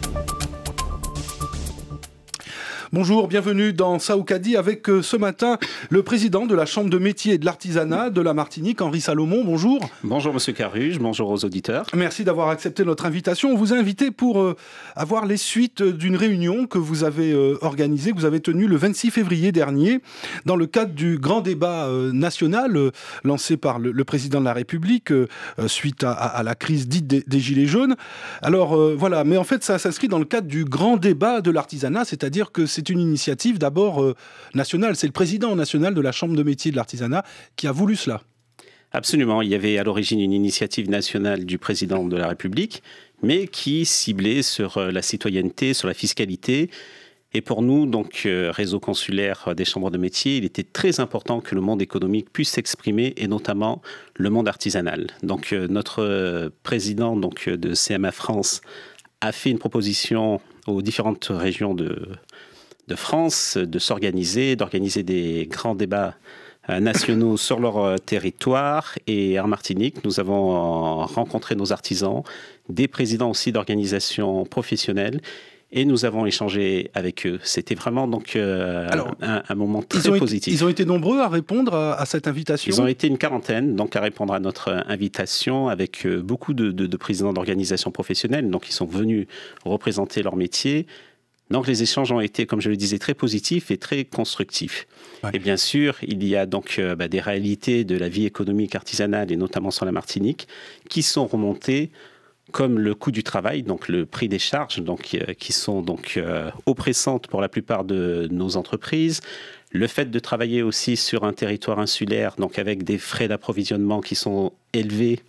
Thank you. Bonjour, bienvenue dans Saoukadi avec euh, ce matin le président de la Chambre de métier et de l'artisanat de la Martinique, Henri Salomon. Bonjour. Bonjour Monsieur Caruge, bonjour aux auditeurs. Merci d'avoir accepté notre invitation. On vous a invité pour euh, avoir les suites euh, d'une réunion que vous avez organisée, que vous avez tenue le 26 février dernier dans le cadre du grand débat national lancé par le, président de la République suite à, la crise dite des Gilets jaunes. Alors voilà, mais en fait ça s'inscrit dans le cadre du grand débat de l'artisanat, c'est-à-dire que c'est c'est une initiative d'abord euh, nationale. C'est le président national de la Chambre de métiers de l'artisanat qui a voulu cela. Absolument. Il y avait à l'origine une initiative nationale du président de la République, mais qui ciblait sur euh, la citoyenneté, sur la fiscalité. Et pour nous, donc, euh, réseau consulaire des chambres de métiers, il était très important que le monde économique puisse s'exprimer et notamment le monde artisanal. Donc, notre président donc, de CMA France a fait une proposition aux différentes régions de, de France de s'organiser, d'organiser des grands débats euh, nationaux sur leur euh, territoire. Et en Martinique, nous avons euh, rencontré nos artisans, des présidents aussi d'organisations professionnelles. Et nous avons échangé avec eux. C'était vraiment donc Alors, un, moment très positif. ils ont été nombreux à répondre à, cette invitation. Ils ont été une quarantaine donc à répondre à notre invitation avec beaucoup de, de présidents d'organisations professionnelles. Donc ils sont venus représenter leur métier, donc les échanges ont été, comme je le disais, très positifs et très constructifs. Et bien sûr, il y a donc euh, bah, des réalités de la vie économique artisanale, et notamment sur la Martinique, qui sont remontées comme le coût du travail, donc le prix des charges, donc, euh, qui sont donc euh, oppressantes pour la plupart de nos entreprises, le fait de travailler aussi sur un territoire insulaire, donc avec des frais d'approvisionnement qui sont élevés,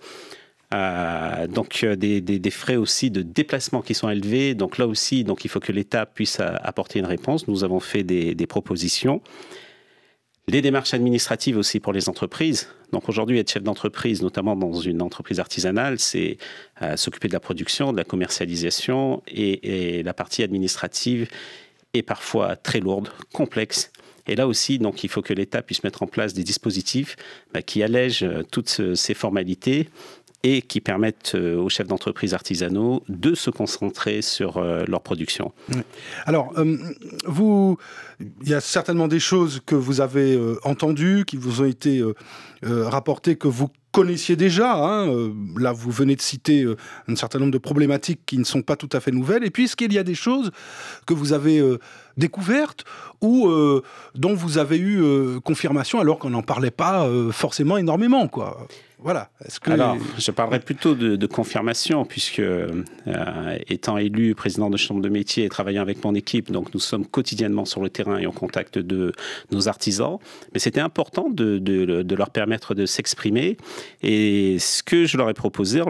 euh, donc euh, des, des, frais aussi de déplacement qui sont élevés. Donc là aussi, donc il faut que l'État puisse euh, apporter une réponse. Nous avons fait des, propositions. Les démarches administratives aussi pour les entreprises. Donc aujourd'hui, être chef d'entreprise, notamment dans une entreprise artisanale, c'est euh, s'occuper de la production, de la commercialisation et, la partie administrative est parfois très lourde, complexe. Et là aussi, donc, il faut que l'État puisse mettre en place des dispositifs bah, qui allègent toutes ces formalités et qui permettent euh, aux chefs d'entreprise artisanaux de se concentrer sur euh, leur production. Alors, euh, vous, il y a certainement des choses que vous avez entendues, qui vous ont été rapportées, que vous connaissiez déjà. Hein. là, vous venez de citer un certain nombre de problématiques qui ne sont pas tout à fait nouvelles. Et puis, est-ce qu'il y a des choses que vous avez découvertes ou dont vous avez eu confirmation alors qu'on n'en parlait pas forcément énormément, quoi voilà. Alors, je parlerai plutôt de, confirmation, puisque euh, étant élu président de chambre de métier et travaillant avec mon équipe, donc nous sommes quotidiennement sur le terrain et en contact de nos artisans. Mais c'était important de, leur permettre de s'exprimer. Et ce que je leur ai proposé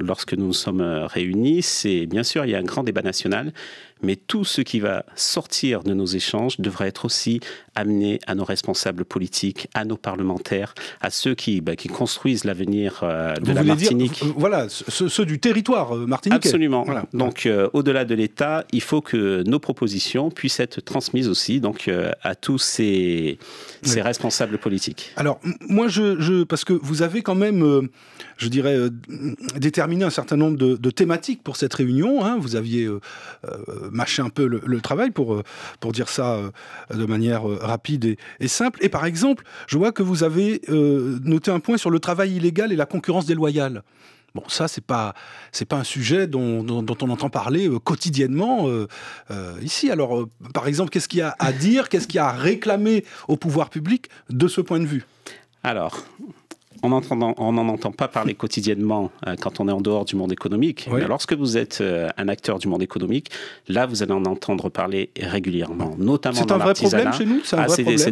lorsque nous nous sommes euh, réunis, c'est bien sûr, il y a un grand débat national, mais tout ce qui va sortir de nos échanges devrait être aussi amené à nos responsables politiques, à nos parlementaires, à ceux qui, bah, qui construisent l'avenir euh, de la Martinique. Euh, voilà, ceux, du territoire euh, Martinique. Absolument. Donc, au-delà de l'État, il faut que nos propositions puissent être transmises aussi donc, à tous ces, responsables politiques. Alors, moi, je, parce que vous avez quand même, je dirais, déterminé un certain nombre de, thématiques pour cette réunion. Hein. Vous aviez mâché un peu le, travail pour, pour dire ça de manière rapide et, et, simple. Et par exemple, je vois que vous avez noté un point sur sur le travail illégal et la concurrence déloyale. Bon, ça, c'est pas, c'est pas un sujet dont, on entend parler euh, quotidiennement euh, euh, ici. Alors, par exemple, qu'est-ce qu'il y a à dire, qu'est-ce qu'il y a à réclamer au pouvoir public de ce point de vue Alors, on n'en entend pas parler quotidiennement euh, quand on est en dehors du monde économique. Mais lorsque vous êtes euh, un acteur du monde économique, là, vous allez en entendre parler régulièrement, notamment dans l'artisanat. C'est un ah, vrai problème chez nous C'est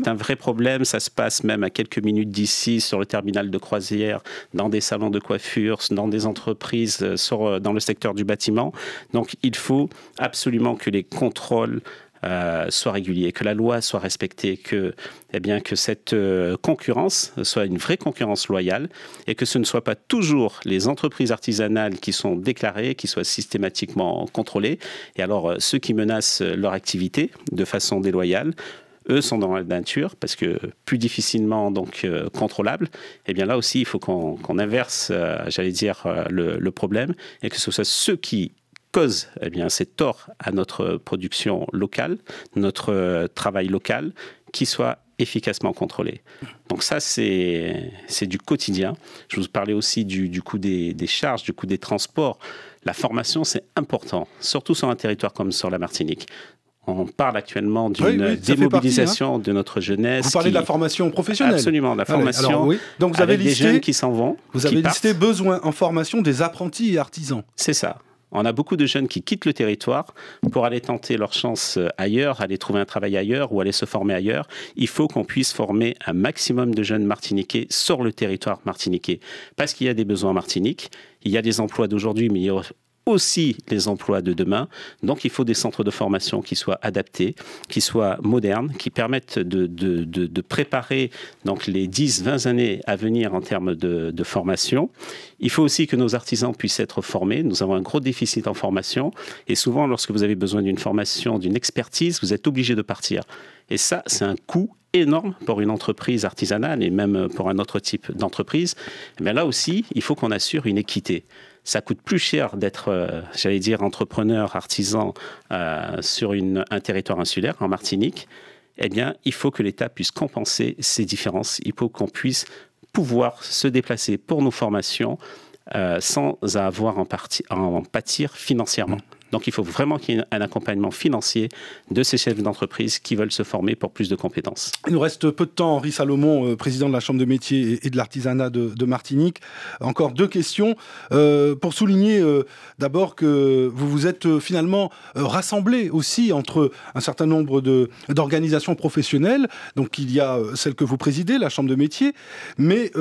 un, vrai problème. Ça se passe même à quelques minutes d'ici, sur le terminal de croisière, dans des salons de coiffure, dans des entreprises, euh, dans le secteur du bâtiment. Donc, il faut absolument que les contrôles euh, soit régulier, que la loi soit respectée, que, eh bien, que cette euh, concurrence soit une vraie concurrence loyale et que ce ne soit pas toujours les entreprises artisanales qui sont déclarées, qui soient systématiquement contrôlées. Et alors, euh, ceux qui menacent leur activité de façon déloyale, eux sont dans la nature parce que plus difficilement donc Et eh bien là aussi, il faut qu'on inverse, j'allais dire, le, le, problème et que ce soit ceux qui cause eh bien, c'est tort à notre production locale, notre euh, travail local, qui soit efficacement contrôlé. Donc ça, c'est du quotidien. Je vous parlais aussi du, du coût des, des, charges, du coût des transports. La formation, c'est important, surtout sur un territoire comme sur la Martinique. On parle actuellement d'une hein. démobilisation de notre jeunesse. Vous parlez de la formation professionnelle. Absolument, de la formation. oui. Donc vous avez listé, des jeunes qui s'en vont. Vous avez listé besoin en formation des apprentis et artisans. C'est ça on a beaucoup de jeunes qui quittent le territoire pour aller tenter leur chance euh, ailleurs, aller trouver un travail ailleurs ou aller se former ailleurs. Il faut qu'on puisse former un maximum de jeunes martiniquais sur le territoire martiniquais parce qu'il y a des besoins martiniques. Il y a des emplois d'aujourd'hui, mais il y a aussi les emplois de demain. Donc il faut des centres de formation qui soient adaptés, qui soient modernes, qui permettent de, de préparer donc, les 10-20 années à venir en termes de, formation. Il faut aussi que nos artisans puissent être formés. Nous avons un gros déficit en formation et souvent lorsque vous avez besoin d'une formation, d'une expertise, vous êtes obligé de partir. Et ça, c'est un coût énorme pour une entreprise artisanale et même pour un autre type d'entreprise. Mais là aussi, il faut qu'on assure une équité ça coûte plus cher d'être, euh, j'allais dire, entrepreneur, artisan euh, sur un territoire insulaire, en Martinique, eh bien, il faut que l'État puisse compenser ces différences. Il faut qu'on puisse pouvoir se déplacer pour nos formations euh, sans avoir en, en pâtir financièrement. Donc il faut vraiment qu'il y ait un accompagnement financier de ces chefs d'entreprise qui veulent se former pour plus de compétences. Il nous reste peu de temps, Henri Salomon, euh, président de la Chambre de métiers et de l'artisanat de, Martinique. Encore deux questions. Euh, pour souligner euh, d'abord que vous vous êtes finalement rassemblés aussi entre un certain nombre d'organisations professionnelles. Donc il y a celle que vous présidez, la Chambre de métiers, mais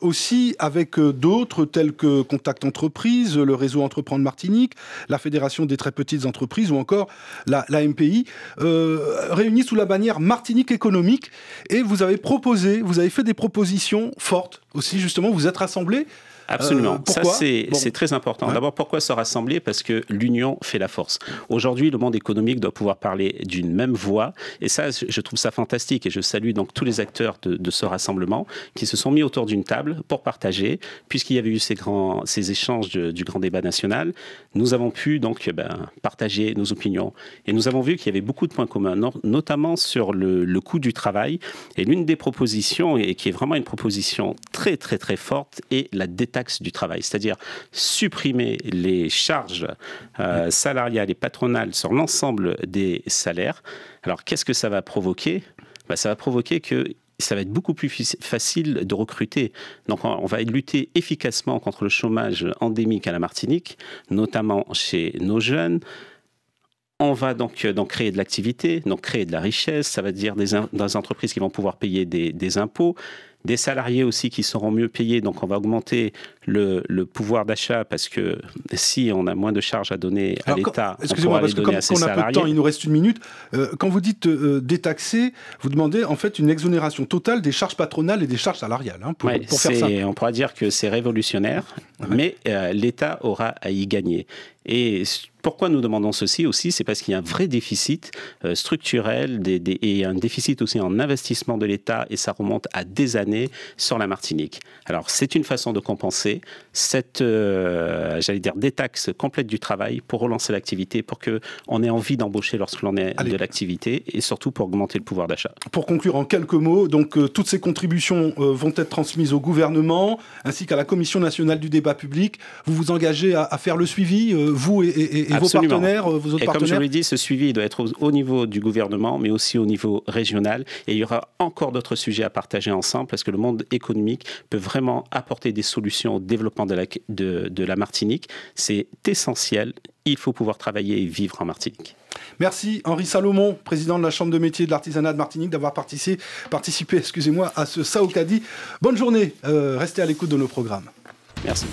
aussi avec d'autres tels que Contact Entreprise, le réseau Entreprendre Martinique, la Fédération des très petites entreprises ou encore la, MPI, euh, réunies sous la bannière Martinique économique. Et vous avez proposé, vous avez fait des propositions fortes aussi, justement, vous êtes rassemblés Absolument. Euh, ça, c'est très important. D'abord, pourquoi se rassembler Parce que l'union fait la force. Aujourd'hui, le monde économique doit pouvoir parler d'une même voix. Et ça, je trouve ça fantastique. Et je salue donc tous les acteurs de, ce rassemblement qui se sont mis autour d'une table pour partager. Puisqu'il y avait eu ces, grands, ces échanges du grand débat national, nous avons pu donc eh ben, partager nos opinions. Et nous avons vu qu'il y avait beaucoup de points communs, notamment sur le, le coût du travail. Et l'une des propositions, et qui est vraiment une proposition très, très, très forte, est la détermination taxe du travail, c'est-à-dire supprimer les charges euh, salariales et patronales sur l'ensemble des salaires. Alors qu'est-ce que ça va provoquer bah, Ça va provoquer que ça va être beaucoup plus facile de recruter. Donc on va lutter efficacement contre le chômage endémique à la Martinique, notamment chez nos jeunes. On va donc, euh, donc créer de l'activité, donc créer de la richesse, ça va dire des, entreprises qui vont pouvoir payer des, des impôts des salariés aussi qui seront mieux payés, donc on va augmenter le, pouvoir d'achat parce que si on a moins de charges à donner à l'État, excusez-moi, parce que comme, on a peu de temps, il nous reste une minute. Euh, quand vous dites euh, détaxer, vous demandez en fait une exonération totale des charges patronales et des charges salariales. Hein, pour, faire On pourra dire que c'est révolutionnaire, mais euh, l'État aura à y gagner. Et pourquoi nous demandons ceci aussi C'est parce qu'il y a un vrai déficit euh, structurel et un déficit aussi en investissement de l'État et ça remonte à des années sur la Martinique. Alors c'est une façon de compenser cette, euh, j'allais dire, des taxes complètes du travail pour relancer l'activité, pour que on ait envie d'embaucher lorsque l'on est de l'activité et surtout pour augmenter le pouvoir d'achat. Pour conclure en quelques mots, donc euh, toutes ces contributions vont être transmises au gouvernement ainsi qu'à la Commission nationale du débat public. Vous vous engagez à, faire le suivi, vous et euh, et autres Comme je l'ai dit, ce suivi doit être au, niveau du gouvernement, mais aussi au niveau régional. Et il y aura encore d'autres sujets à partager ensemble, parce que le monde économique peut vraiment apporter des solutions au développement de la, Martinique. C'est essentiel. Il faut pouvoir travailler et vivre en Martinique. Merci Henri Salomon, président de la Chambre de Métiers de l'artisanat de Martinique, d'avoir participé, excusez-moi, à ce Sao Kadi. Bonne journée, euh, restez à l'écoute de nos programmes. Merci.